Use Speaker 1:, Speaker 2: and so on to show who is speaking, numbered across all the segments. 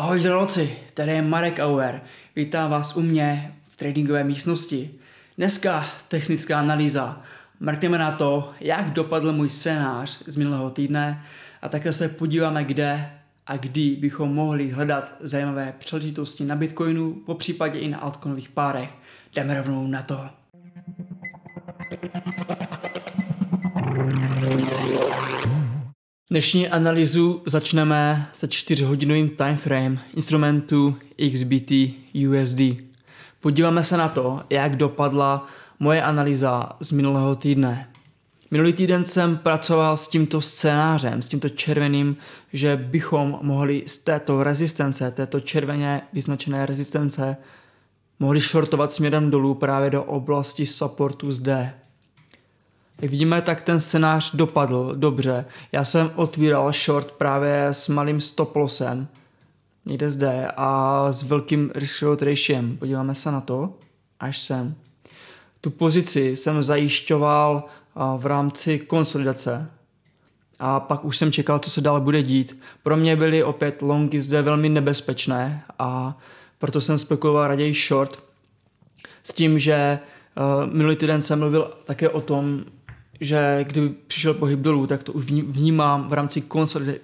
Speaker 1: Ahoj zraloci, tady je Marek Auer. Vítám vás u mě v tradingové místnosti. Dneska technická analýza. Mrkneme na to, jak dopadl můj scénář z minulého týdne a také se podíváme, kde a kdy bychom mohli hledat zajímavé příležitosti na Bitcoinu, po případě i na altcoinových párech. Jdeme rovnou na to. Dnešní analýzu začneme se čtyřhodinovým timeframe instrumentu XBT USD. Podíváme se na to, jak dopadla moje analýza z minulého týdne. Minulý týden jsem pracoval s tímto scénářem, s tímto červeným, že bychom mohli z této rezistence, této červeně vyznačené rezistence, mohli shortovat směrem dolů právě do oblasti supportu zde. Jak vidíme, tak ten scénář dopadl dobře. Já jsem otvíral short právě s malým stoplosem, někde zde, a s velkým risk reward ratiem. Podíváme se na to, až sem. Tu pozici jsem zajišťoval v rámci konsolidace, a pak už jsem čekal, co se dál bude dít. Pro mě byly opět longy zde velmi nebezpečné a proto jsem spekuloval raději short s tím, že minulý týden jsem mluvil také o tom, že kdyby přišel pohyb dolů, tak to už vnímám v rámci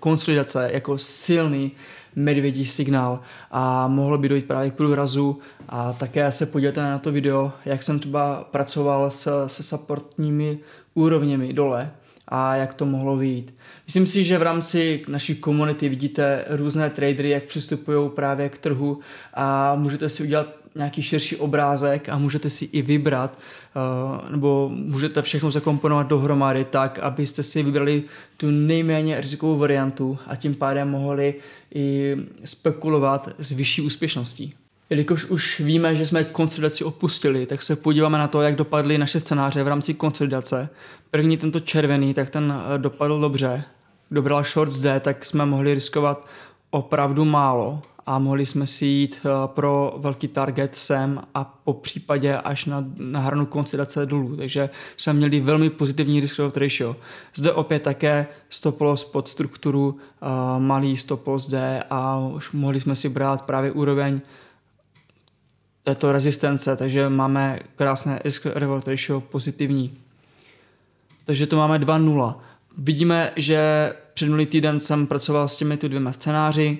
Speaker 1: konsolidace jako silný medvědí signál a mohlo by dojít právě k průrazu a také se podívejte na to video, jak jsem třeba pracoval se, se supportními úrovněmi dole a jak to mohlo vyjít. Myslím si, že v rámci naší komunity vidíte různé tradery, jak přistupují právě k trhu a můžete si udělat nějaký širší obrázek a můžete si i vybrat, eh, nebo můžete všechno zakomponovat dohromady tak, abyste si vybrali tu nejméně rizikovou variantu a tím pádem mohli i spekulovat s vyšší úspěšností. Jelikož už víme, že jsme konsolidaci opustili, tak se podíváme na to, jak dopadly naše scénáře v rámci konsolidace. První tento červený, tak ten eh, dopadl dobře. Kdo bral shorts D, tak jsme mohli riskovat opravdu málo a mohli jsme si jít eh, pro velký target sem a po případě až na, na hranu koncentrace dolů, takže jsme měli velmi pozitivní risk reward ratio. Zde opět také stop loss pod strukturu, eh, malý stop loss D a už mohli jsme si brát právě úroveň této rezistence, takže máme krásné risk reward ratio pozitivní. Takže to máme 2-0. Vidíme, že před minulý týden jsem pracoval s těmi tu dvěma scénáři.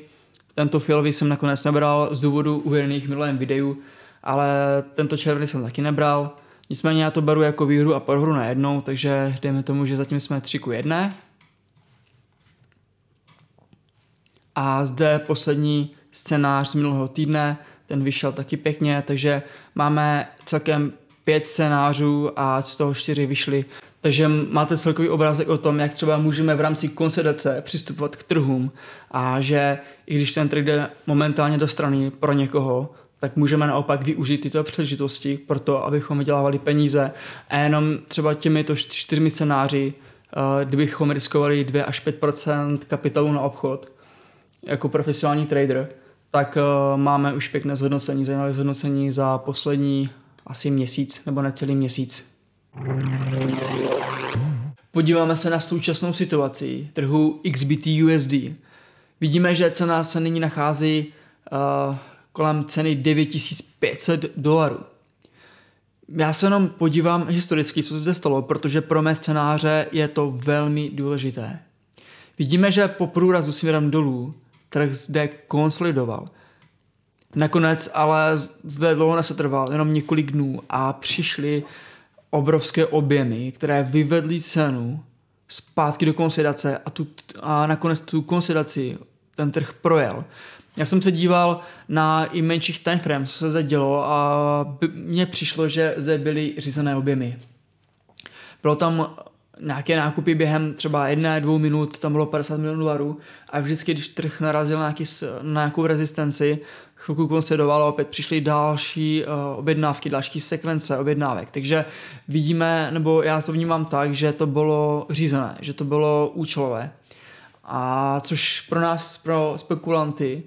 Speaker 1: Tento fialový jsem nakonec nebral z důvodu uvedených minulém videu, ale tento červený jsem taky nebral. Nicméně já to beru jako výhru a prohru na jednou, takže dejme tomu, že zatím jsme 3 ku 1. A zde poslední scénář z minulého týdne, ten vyšel taky pěkně, takže máme celkem pět scénářů a z toho čtyři vyšly. Takže máte celkový obrázek o tom, jak třeba můžeme v rámci konsolidace přistupovat k trhům a že i když ten trh jde momentálně do strany pro někoho, tak můžeme naopak využít tyto příležitosti pro to, abychom vydělávali peníze a jenom třeba těmito čtyřmi scénáři, eh, kdybychom riskovali 2 až 5 kapitálu na obchod jako profesionální trader, tak eh, máme už pěkné zhodnocení, zajímavé zhodnocení za poslední asi měsíc nebo necelý měsíc. Podíváme se na současnou situaci trhu XBT USD. Vidíme, že cena se nyní nachází uh, kolem ceny 9500 dolarů. Já se jenom podívám historicky, co se zde stalo, protože pro mé scénáře je to velmi důležité. Vidíme, že po průrazu směrem dolů trh zde konsolidoval. Nakonec ale zde dlouho nesetrval, jenom několik dnů a přišli uh, obrovské objemy, které vyvedly cenu zpátky do konsolidace a, tu, a nakonec tu konsolidaci ten trh projel. Já jsem se díval na i menších timeframes, co se zde dělo a mně přišlo, že zde byly řízené objemy. Bylo tam nějaké nákupy během třeba jedné, dvou minut, tam bylo 50 milionů dolarů a vždycky, když trh narazil na, nějaký, na nějakou rezistenci, chvilku koncedovalo, opět přišly další eh, objednávky, další sekvence objednávek. Takže vidíme, nebo já to vnímám tak, že to bylo řízené, že to bylo účelové. A což pro nás, pro spekulanty,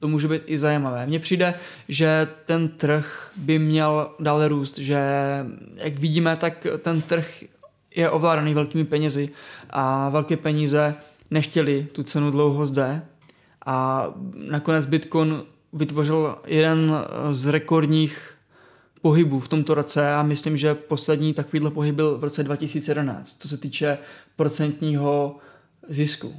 Speaker 1: to může být i zajímavé. Mně přijde, že ten trh by měl dále růst, že jak vidíme, tak ten trh je ovládaný velkými penězi a velké peníze nechtěli tu cenu dlouho zde a nakonec Bitcoin vytvořil jeden eh, z rekordních pohybů v tomto roce a myslím, že poslední takovýhle pohyb byl v roce 2011, co se týče procentního zisku.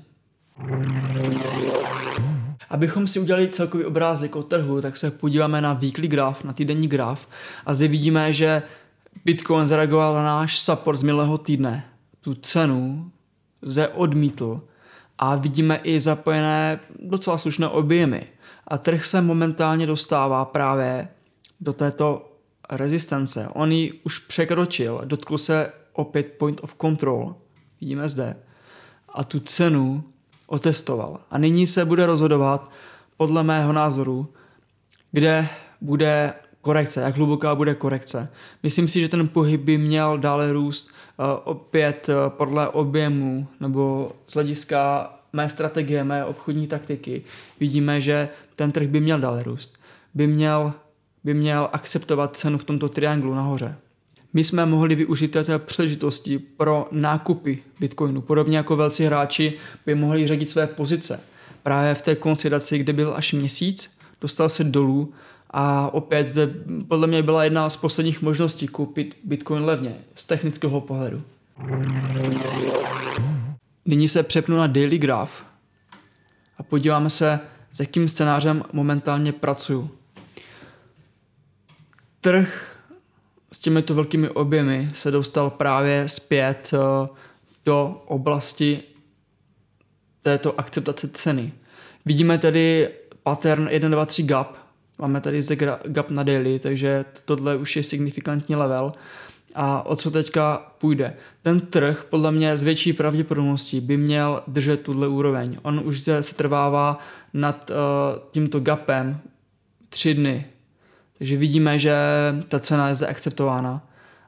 Speaker 1: Abychom si udělali celkový obrázek o trhu, tak se podíváme na weekly graf, na týdenní graf a zde vidíme, že Bitcoin zareagoval na náš support z minulého týdne. Tu cenu zde odmítl a vidíme i zapojené docela slušné objemy a trh se momentálně dostává právě do této rezistence. On ji už překročil, dotkl se opět point of control, vidíme zde, a tu cenu otestoval. A nyní se bude rozhodovat, podle mého názoru, kde bude korekce, jak hluboká bude korekce. Myslím si, že ten pohyb by měl dále růst uh, opět uh, podle objemu nebo z hlediska mé strategie, mé obchodní taktiky, vidíme, že ten trh by měl dál růst. By měl, by měl akceptovat cenu v tomto trianglu nahoře. My jsme mohli využít této příležitosti pro nákupy bitcoinu, podobně jako velcí hráči by mohli řadit své pozice. Právě v té konsolidaci, kde byl až měsíc, dostal se dolů a opět zde podle mě byla jedna z posledních možností koupit bitcoin levně z technického pohledu. Nyní se přepnu na Daily Graph a podíváme se, s jakým scénářem momentálně pracuju. Trh s těmito velkými objemy se dostal právě zpět eh, do oblasti této akceptace ceny. Vidíme tady pattern 1, 2, 3 gap. Máme tady zde gap na daily, takže tohle už je signifikantní level a o co teďka půjde. Ten trh podle mě z větší pravděpodobností by měl držet tuhle úroveň. On už se trvává nad uh, tímto gapem tři dny. Takže vidíme, že ta cena je zde akceptována.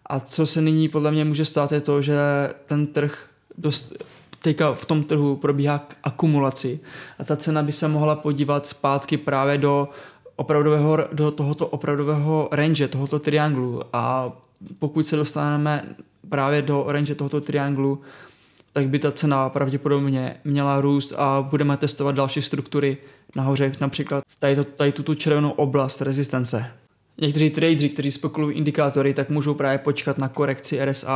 Speaker 1: A co se nyní podle mě může stát je to, že ten trh dost, teďka v tom trhu probíhá akumulaci a ta cena by se mohla podívat zpátky právě do opravdového, do tohoto opravdového range, tohoto trianglu a pokud se dostaneme právě do range tohoto trianglu, tak by ta cena pravděpodobně měla růst a budeme testovat další struktury nahoře, například tady, to, tady tuto červenou oblast rezistence. Někteří tradeři, kteří spekulují indikátory, tak můžou právě počkat na korekci RSI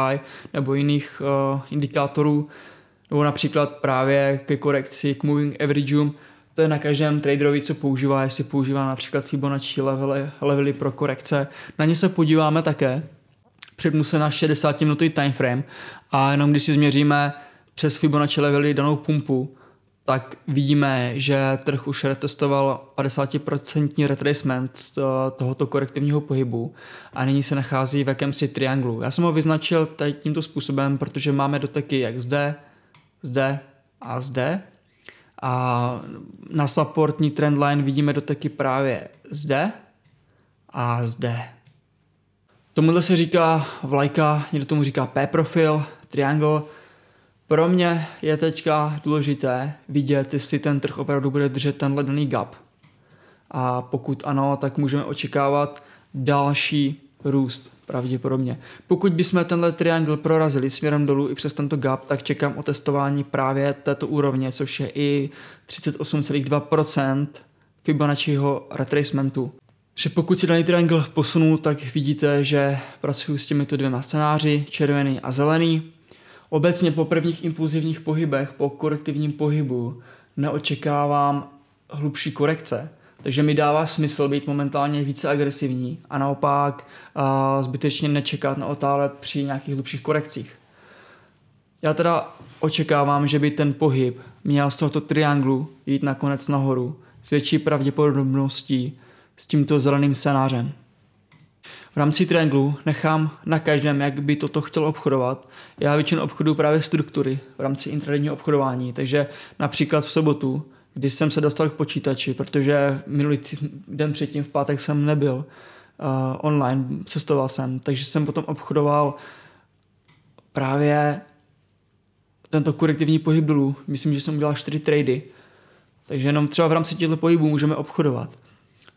Speaker 1: nebo jiných uh, indikátorů, nebo například právě ke korekci k moving averageům. To je na každém traderovi, co používá, jestli používá například Fibonacci levely, levely pro korekce. Na ně se podíváme také, na 60 minutový time frame a jenom když si změříme přes Fibonacci levely danou pumpu, tak vidíme, že trh už retestoval 50% retracement eh, tohoto korektivního pohybu a nyní se nachází v jakémsi trianglu. Já jsem ho vyznačil tady tímto způsobem, protože máme doteky jak zde, zde a zde. A na supportní trendline vidíme doteky právě zde a zde. Tomuhle se říká vlajka, někdo tomu říká P-profil, triangle. Pro mě je teďka důležité vidět, jestli ten trh opravdu bude držet tenhle daný gap. A pokud ano, tak můžeme očekávat další růst pravděpodobně. Pokud bychom tenhle triangle prorazili směrem dolů i přes tento gap, tak čekám otestování právě této úrovně, což je i 38,2% Fibonacciho retracementu že pokud si daný triangle posunu, tak vidíte, že pracuji s těmito dvěma scénáři, červený a zelený. Obecně po prvních impulzivních pohybech, po korektivním pohybu, neočekávám hlubší korekce, takže mi dává smysl být momentálně více agresivní a naopak a zbytečně nečekat na otálet při nějakých hlubších korekcích. Já teda očekávám, že by ten pohyb měl z tohoto trianglu jít nakonec nahoru s větší pravděpodobností, s tímto zeleným scénářem. V rámci Trianglu nechám na každém, jak by toto chtěl obchodovat. Já většinu obchodu právě struktury v rámci intradenního obchodování, takže například v sobotu, kdy jsem se dostal k počítači, protože minulý den předtím v pátek jsem nebyl uh, online, cestoval jsem, takže jsem potom obchodoval právě tento korektivní pohyb dolů. Myslím, že jsem udělal čtyři trady. Takže jenom třeba v rámci těchto pohybů můžeme obchodovat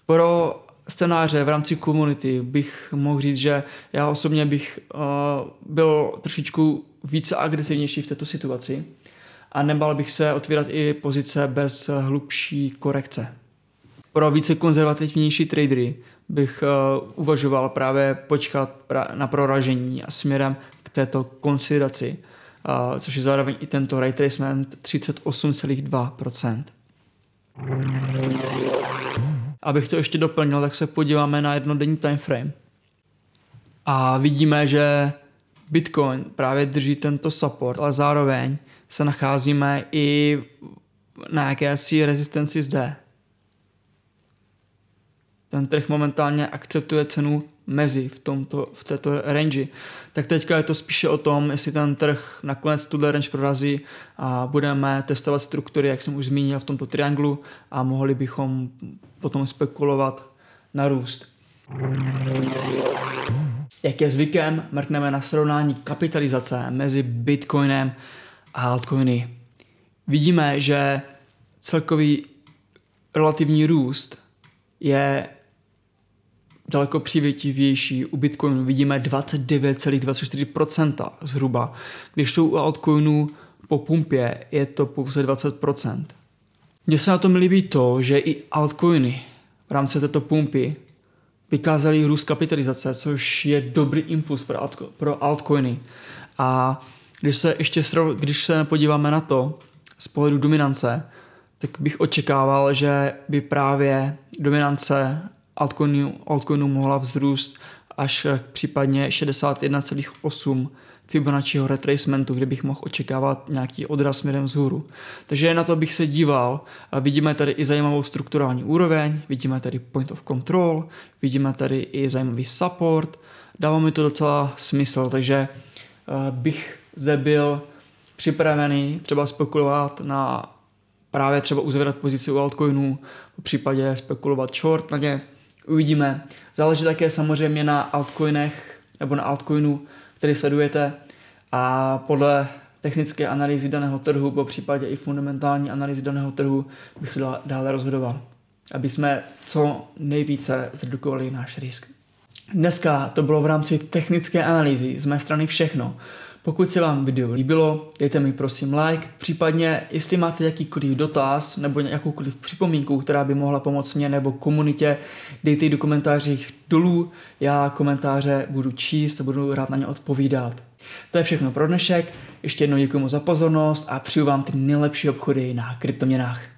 Speaker 1: pro scénáře v rámci komunity bych mohl říct, že já osobně bych uh, byl trošičku více agresivnější v této situaci a nebal bych se otvírat i pozice bez hlubší korekce. Pro více konzervativnější tradery bych uh, uvažoval právě počkat pra- na proražení a směrem k této konsideraci, uh, eh, což je zároveň i tento retracement 38,2%. Abych to ještě doplnil, tak se podíváme na jednodenní time frame A vidíme, že Bitcoin právě drží tento support, ale zároveň se nacházíme i na jakési rezistenci zde. Ten trh momentálně akceptuje cenu mezi v, tomto, v této range. Tak teďka je to spíše o tom, jestli ten trh nakonec tuhle range prorazí a budeme testovat struktury, jak jsem už zmínil, v tomto trianglu a mohli bychom potom spekulovat na růst. Jak je zvykem, mrkneme na srovnání kapitalizace mezi Bitcoinem a altcoiny. Vidíme, že celkový relativní růst je daleko přívětivější. U Bitcoinu vidíme 29,24% zhruba, když to u altcoinu po pumpě je to pouze 20%. Mně se na tom líbí to, že i altcoiny v rámci této pumpy vykázali růst kapitalizace, což je dobrý impuls pro, altco- pro altcoiny. A když se ještě když se podíváme na to z pohledu dominance, tak bych očekával, že by právě dominance altcoinu, altcoinu mohla vzrůst až k případně 61,8 Fibonacciho retracementu, kde bych mohl očekávat nějaký odraz směrem vzhůru. Takže na to bych se díval. Vidíme tady i zajímavou strukturální úroveň, vidíme tady point of control, vidíme tady i zajímavý support. Dává mi to docela smysl, takže eh, bych zde byl připravený třeba spekulovat na právě třeba uzavírat pozici u altcoinů, v případě spekulovat short na ně, Uvidíme. Záleží také samozřejmě na altcoinech nebo na altcoinu, který sledujete a podle technické analýzy daného trhu, po případě i fundamentální analýzy daného trhu, bych se dále rozhodoval, aby jsme co nejvíce zredukovali náš risk. Dneska to bylo v rámci technické analýzy z mé strany všechno. Pokud se vám video líbilo, dejte mi prosím like, případně jestli máte jakýkoliv dotaz nebo jakoukoliv připomínku, která by mohla pomoct mě nebo komunitě, dejte ji do komentářích dolů, já komentáře budu číst a budu rád na ně odpovídat. To je všechno pro dnešek, ještě jednou děkuji za pozornost a přeju vám ty nejlepší obchody na kryptoměnách.